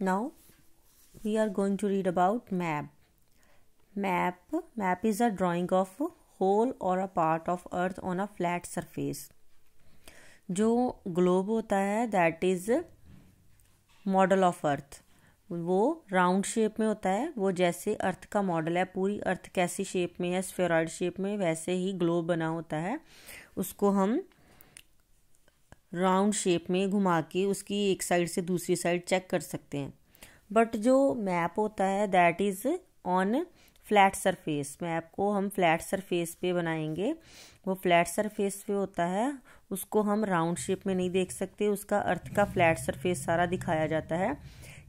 now we are going to read about map map map is a drawing of a whole or a part of earth on a flat surface jo globe hota hai that is model of earth वो round shape में होता है वो जैसे अर्थ का model है पूरी अर्थ कैसी शेप में है स्फेराइड शेप में वैसे ही ग्लोब बना होता है उसको हम राउंड शेप में घुमा के उसकी एक साइड से दूसरी साइड चेक कर सकते हैं बट जो मैप होता है that is on flat surface map को हम फ्लैट सरफेस पे बनाएंगे वो फ्लैट सरफेस पे होता है उसको हम राउंड शेप में नहीं देख सकते उसका अर्थ का फ्लैट सरफेस सारा दिखाया जाता है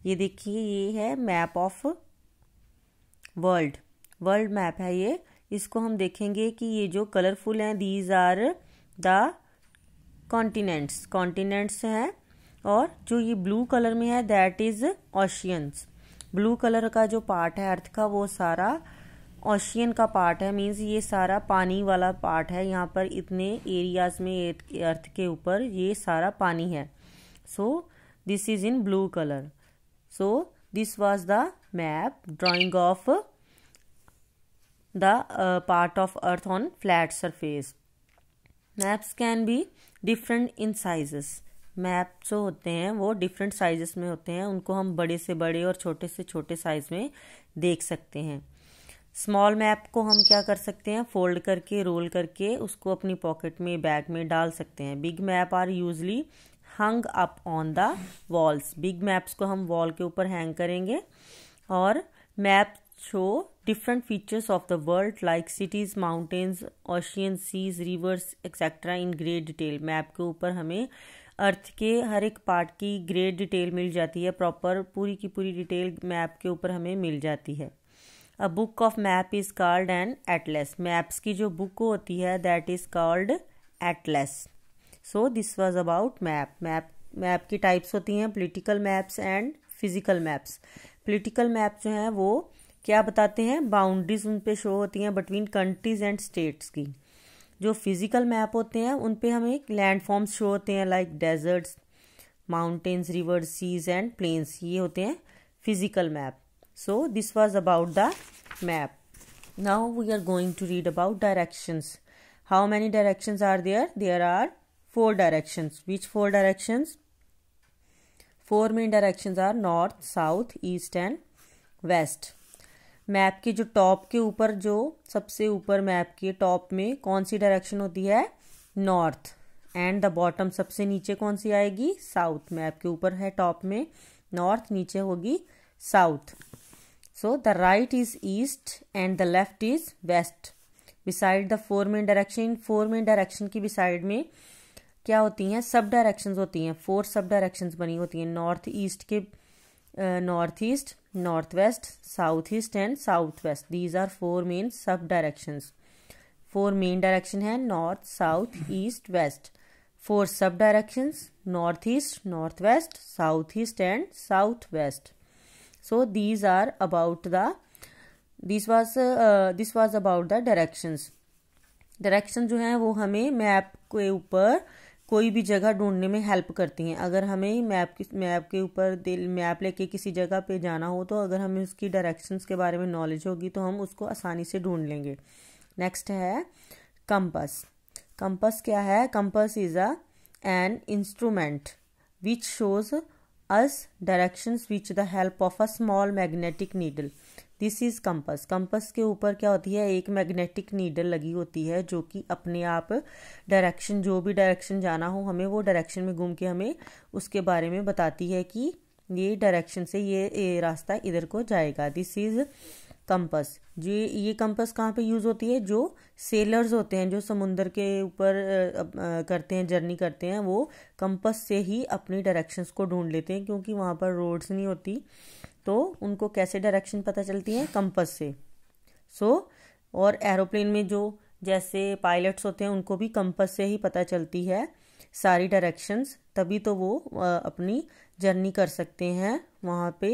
ये देखिए ये है map of world world map है ये इसको हम देखेंगे कि ये जो कलरफुल हैं these are the continents continents है और जो ये ब्लू कलर में है that is oceans blue colour का जो पार्ट है अर्थ का वो सारा ऑशियन का पार्ट है मीन्स ये सारा पानी वाला पार्ट है यहाँ पर इतने एरियाज में अर्थ के ऊपर ये सारा पानी है so this is in blue colour so this was the map drawing of the part of earth on flat surface maps can be different in sizes map जो होते हैं वो डिफरेंट साइजेस में होते हैं उनको हम बड़े से बड़े और छोटे से छोटे साइज में देख सकते हैं स्मॉल मैप को हम क्या कर सकते हैं फोल्ड करके रोल करके उसको अपनी पॉकेट में बैग में डाल सकते हैं big map are usually hung up on the walls big maps को हम वॉल के ऊपर हैंग करेंगे और map show different features of the world like cities mountains ocean seas rivers etc in great detail map के ऊपर हमें अर्थ के हर एक पार्ट की ग्रेट डिटेल मिल जाती है प्रॉपर पूरी की पूरी डिटेल मैप के ऊपर हमें मिल जाती है a book of map is called an atlas maps की जो बुक होती है that is called atlas so this was about map map map की टाइप्स होती हैं political maps and physical maps political map जो हैं वो क्या बताते हैं बाउंड्रीज उन पे शो होती हैं बिटवीन कंट्रीज एंड स्टेट्स की जो फिजिकल मैप होते हैं उन पे हमें लैंडफॉर्म्स शो होते हैं like deserts mountains river seas and plains ये होते हैं physical map so this was about the map now we are going to read about directions how many direction are there there are four direction which four directions four main direction are north south east and west map के जो top के ऊपर जो सबसे ऊपर map के top में कौन सी डायरेक्शन होती है नॉर्थ एंड द बॉटम सबसे नीचे कौन सी आएगी साउथ मैप के ऊपर है टॉप में नॉर्थ नीचे होगी south so the right is east and the left is west beside the four main direction four main direction की बिसाइड में क्या होती हैं सब डायरेक्शंस होती हैं फोर सब डायरेक्शंस बनी होती हैं नॉर्थ ईस्ट के north uh, east north west south east and south west these are four main sub directions four main direction है north south east west four sub directions north east north west south east and south west so these are about the this was this was about the directions direction जो हैं वो हमें map के ऊपर कोई भी जगह ढूंढने में हेल्प करती हैं अगर हमें मैप की मैप के ऊपर दिल मैप लेके किसी जगह पे जाना हो तो अगर हमें उसकी डायरेक्शंस के बारे में नॉलेज होगी तो हम उसको आसानी से ढूंढ लेंगे नेक्स्ट है कंपस कंपस क्या है compass is a an instrument which shows us directions which the help of a small magnetic needle this is compass compass के ऊपर क्या होती है एक मैग्नेटिक नीडल लगी होती है जो कि अपने आप डायरेक्शन जो भी डायरेक्शन जाना हो हमें वो डायरेक्शन में घूम के हमें उसके बारे में बताती है कि ये डायरेक्शन से ये, ये रास्ता इधर को जाएगा दिस इज़ कंपस जी ये कंपस कहाँ पे यूज़ होती है जो सेलर्स होते हैं जो समुंदर के ऊपर करते हैं जर्नी करते हैं वो कंपस से ही अपनी डायरेक्शंस को ढूंढ लेते हैं क्योंकि वहाँ पर रोड्स नहीं होती तो उनको कैसे डायरेक्शन पता चलती है कंपस से सो so, और एरोप्लेन में जो जैसे पायलट्स होते हैं उनको भी कंपस से ही पता चलती है सारी डायरेक्शंस तभी तो वो अपनी जर्नी कर सकते हैं वहाँ पे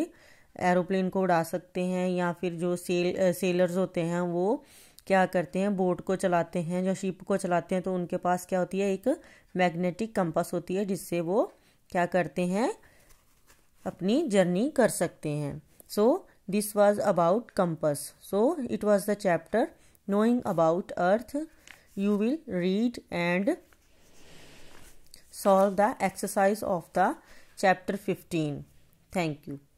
एरोप्लेन को उड़ा सकते हैं या फिर जो सेल सेलर्स होते हैं वो क्या करते हैं बोट को चलाते हैं या शिप को चलाते हैं तो उनके पास क्या होती है एक मैग्नेटिक कंपास होती है जिससे वो क्या करते हैं अपनी जर्नी कर सकते हैं so this was about compass so it was the chapter knowing about earth you will read and solve the exercise of the chapter fifteen thank you